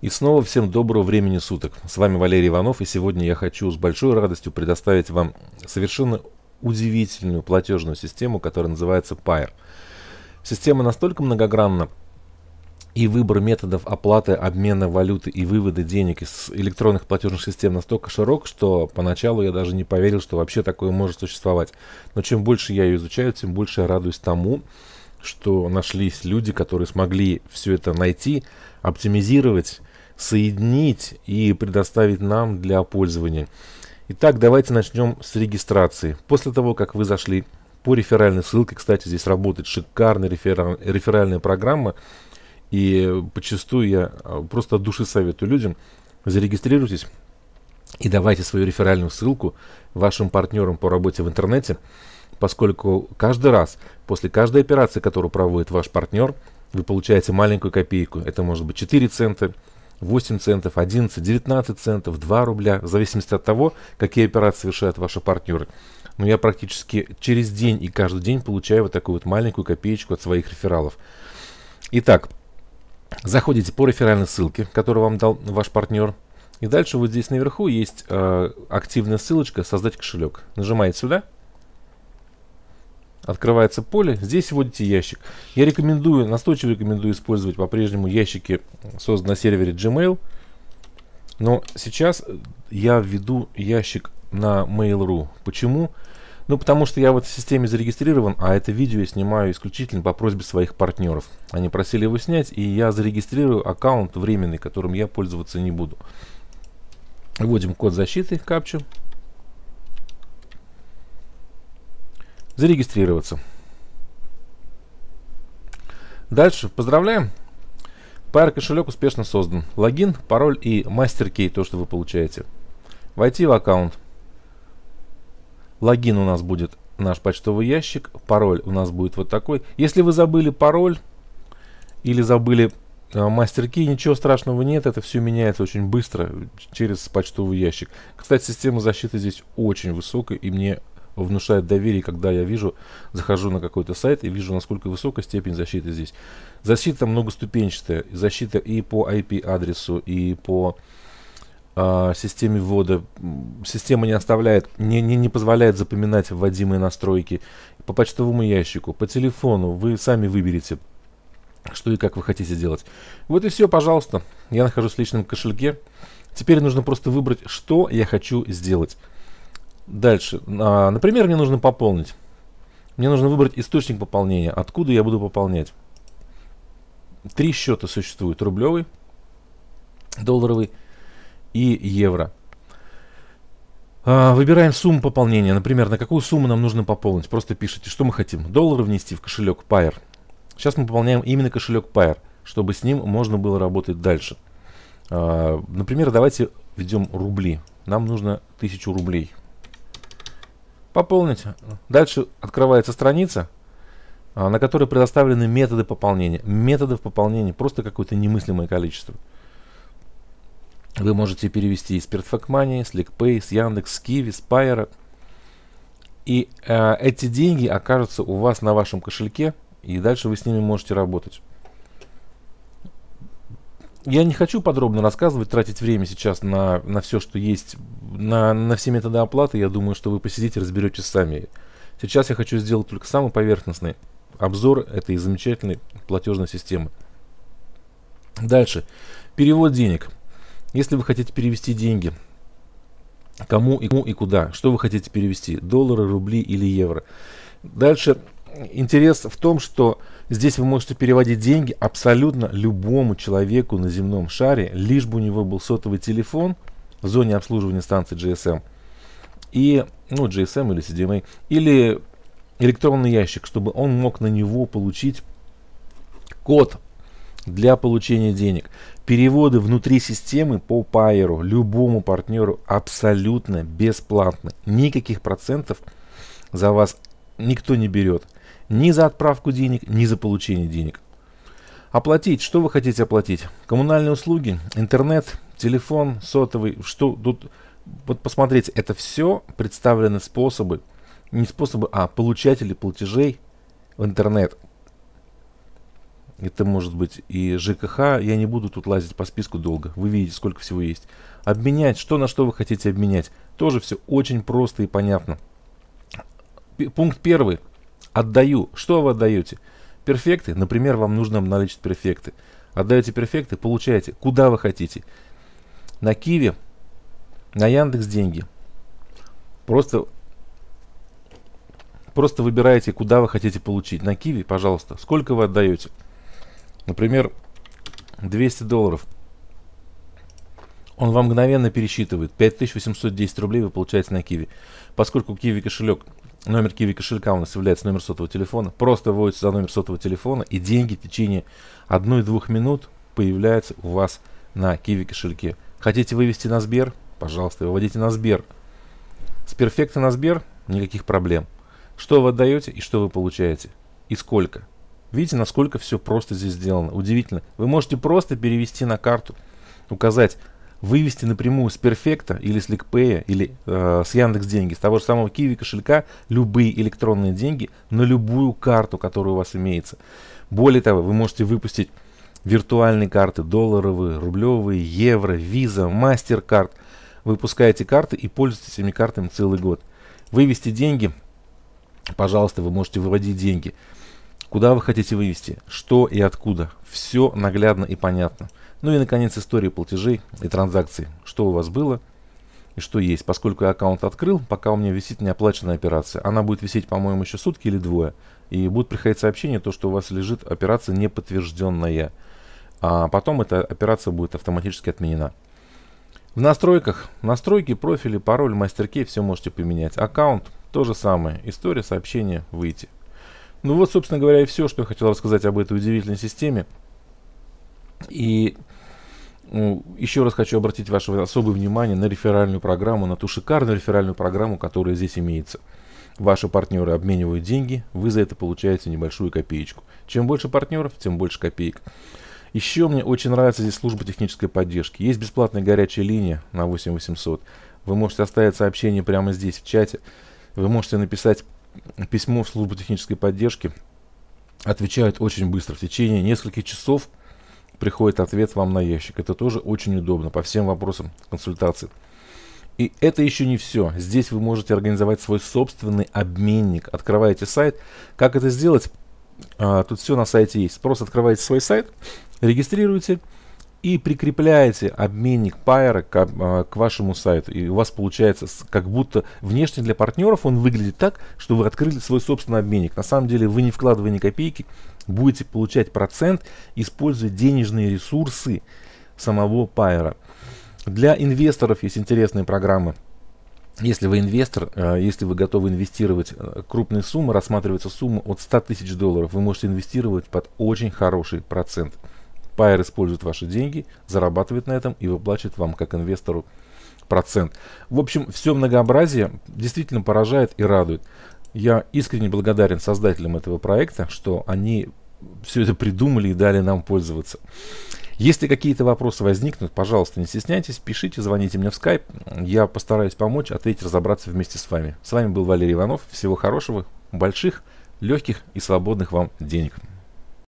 И снова всем доброго времени суток. С вами Валерий Иванов, и сегодня я хочу с большой радостью предоставить вам совершенно удивительную платежную систему, которая называется Pair. Система настолько многогранна, и выбор методов оплаты, обмена валюты и вывода денег из электронных платежных систем настолько широк, что поначалу я даже не поверил, что вообще такое может существовать. Но чем больше я ее изучаю, тем больше я радуюсь тому, что нашлись люди, которые смогли все это найти, оптимизировать соединить и предоставить нам для пользования. Итак, давайте начнем с регистрации. После того, как вы зашли по реферальной ссылке, кстати, здесь работает шикарная рефераль, реферальная программа, и почастую я а, просто от души советую людям, зарегистрируйтесь и давайте свою реферальную ссылку вашим партнерам по работе в интернете, поскольку каждый раз, после каждой операции, которую проводит ваш партнер, вы получаете маленькую копейку. Это может быть 4 цента, 8 центов, 11, 19 центов, 2 рубля, в зависимости от того, какие операции совершают ваши партнеры. Но я практически через день и каждый день получаю вот такую вот маленькую копеечку от своих рефералов. Итак, заходите по реферальной ссылке, которую вам дал ваш партнер. И дальше вот здесь наверху есть э, активная ссылочка «Создать кошелек». Нажимаете сюда – открывается поле, здесь вводите ящик. Я рекомендую, настойчиво рекомендую использовать по-прежнему ящики, созданные на сервере Gmail. Но сейчас э, я введу ящик на Mail.ru. Почему? Ну, потому что я в этой системе зарегистрирован, а это видео я снимаю исключительно по просьбе своих партнеров. Они просили его снять, и я зарегистрирую аккаунт временный, которым я пользоваться не буду. Вводим код защиты, капчу. зарегистрироваться. Дальше поздравляем. Pair кошелек успешно создан. Логин, пароль и мастер-кей, то, что вы получаете. Войти в аккаунт. Логин у нас будет наш почтовый ящик. Пароль у нас будет вот такой. Если вы забыли пароль или забыли э, мастер-кей, ничего страшного нет. Это все меняется очень быстро через почтовый ящик. Кстати, система защиты здесь очень высокая и мне внушает доверие, когда я вижу, захожу на какой-то сайт и вижу, насколько высокая степень защиты здесь. Защита многоступенчатая. Защита и по IP-адресу, и по э, системе ввода. Система не оставляет, не, не, не позволяет запоминать вводимые настройки. По почтовому ящику, по телефону. Вы сами выберете, что и как вы хотите делать. Вот и все, пожалуйста. Я нахожусь в личном кошельке. Теперь нужно просто выбрать, что я хочу сделать. Дальше. А, например, мне нужно пополнить. Мне нужно выбрать источник пополнения. Откуда я буду пополнять? Три счета существуют. Рублевый, долларовый и евро. А, выбираем сумму пополнения. Например, на какую сумму нам нужно пополнить. Просто пишите, что мы хотим. Доллары внести в кошелек Pair. Сейчас мы пополняем именно кошелек Pair, чтобы с ним можно было работать дальше. А, например, давайте введем рубли. Нам нужно 1000 рублей. Пополнить. Дальше открывается страница, а, на которой предоставлены методы пополнения. Методов пополнения просто какое-то немыслимое количество. Вы можете перевести из Perfect Money, с LickPay, с Яндекс, с Kiwi, с Pyra. И э, эти деньги окажутся у вас на вашем кошельке, и дальше вы с ними можете работать. Я не хочу подробно рассказывать, тратить время сейчас на, на все, что есть на, на все методы оплаты, я думаю, что вы посидите, разберетесь сами. Сейчас я хочу сделать только самый поверхностный обзор этой замечательной платежной системы. Дальше. Перевод денег. Если вы хотите перевести деньги, кому и, кому и куда, что вы хотите перевести, доллары, рубли или евро. Дальше интерес в том, что здесь вы можете переводить деньги абсолютно любому человеку на земном шаре, лишь бы у него был сотовый телефон – в зоне обслуживания станции GSM. И, ну, GSM или CDMA, или электронный ящик, чтобы он мог на него получить код для получения денег. Переводы внутри системы по Пайеру любому партнеру абсолютно бесплатны. Никаких процентов за вас никто не берет. Ни за отправку денег, ни за получение денег. Оплатить, что вы хотите оплатить? Коммунальные услуги, интернет, телефон сотовый, что тут... Вот посмотрите, это все представлены способы, не способы, а получатели платежей в интернет. Это может быть и ЖКХ, я не буду тут лазить по списку долго, вы видите, сколько всего есть. Обменять, что на что вы хотите обменять, тоже все очень просто и понятно. П пункт первый. Отдаю. Что вы отдаете? Перфекты, например, вам нужно обналичить перфекты. Отдаете перфекты, получаете, куда вы хотите на Киви, на Яндекс деньги. Просто, просто выбираете, куда вы хотите получить. На Киви, пожалуйста, сколько вы отдаете. Например, 200 долларов. Он вам мгновенно пересчитывает. 5810 рублей вы получаете на Киви. Поскольку Киви кошелек, номер Киви кошелька у нас является номер сотового телефона, просто вводится за номер сотового телефона, и деньги в течение 1-2 минут появляются у вас на Киви кошельке. Хотите вывести на Сбер? Пожалуйста, выводите на Сбер. С перфекта на Сбер никаких проблем. Что вы отдаете и что вы получаете. И сколько. Видите, насколько все просто здесь сделано. Удивительно. Вы можете просто перевести на карту, указать, вывести напрямую с перфекта или с Ликпея или э, с Яндекс деньги, с того же самого Киви кошелька любые электронные деньги на любую карту, которая у вас имеется. Более того, вы можете выпустить виртуальные карты, долларовые, рублевые, евро, виза, мастер-карт. Выпускаете карты и пользуетесь этими картами целый год. Вывести деньги, пожалуйста, вы можете выводить деньги. Куда вы хотите вывести, что и откуда. Все наглядно и понятно. Ну и, наконец, история платежей и транзакций. Что у вас было и что есть. Поскольку я аккаунт открыл, пока у меня висит неоплаченная операция. Она будет висеть, по-моему, еще сутки или двое. И будут приходить сообщения, то, что у вас лежит операция неподтвержденная а потом эта операция будет автоматически отменена. В настройках, настройки, профили, пароль, мастер-кей, все можете поменять. Аккаунт, то же самое. История, сообщение, выйти. Ну вот, собственно говоря, и все, что я хотел рассказать об этой удивительной системе. И ну, еще раз хочу обратить ваше особое внимание на реферальную программу, на ту шикарную реферальную программу, которая здесь имеется. Ваши партнеры обменивают деньги, вы за это получаете небольшую копеечку. Чем больше партнеров, тем больше копеек. Еще мне очень нравится здесь служба технической поддержки. Есть бесплатная горячая линия на 8800. Вы можете оставить сообщение прямо здесь, в чате. Вы можете написать письмо в службу технической поддержки. Отвечают очень быстро. В течение нескольких часов приходит ответ вам на ящик. Это тоже очень удобно по всем вопросам консультации. И это еще не все. Здесь вы можете организовать свой собственный обменник. Открываете сайт. Как это сделать? А, тут все на сайте есть. Просто открываете свой сайт, регистрируете и прикрепляете обменник Pyro к, а, к вашему сайту. И у вас получается как будто внешне для партнеров он выглядит так, что вы открыли свой собственный обменник. На самом деле вы не вкладывая ни копейки, будете получать процент, используя денежные ресурсы самого Pyro. Для инвесторов есть интересные программы – если вы инвестор, э, если вы готовы инвестировать э, крупные суммы, рассматривается сумма от 100 тысяч долларов, вы можете инвестировать под очень хороший процент. Пайер использует ваши деньги, зарабатывает на этом и выплачивает вам как инвестору процент. В общем, все многообразие действительно поражает и радует. Я искренне благодарен создателям этого проекта, что они все это придумали и дали нам пользоваться. Если какие-то вопросы возникнут, пожалуйста, не стесняйтесь, пишите, звоните мне в скайп. Я постараюсь помочь, ответить, разобраться вместе с вами. С вами был Валерий Иванов. Всего хорошего, больших, легких и свободных вам денег.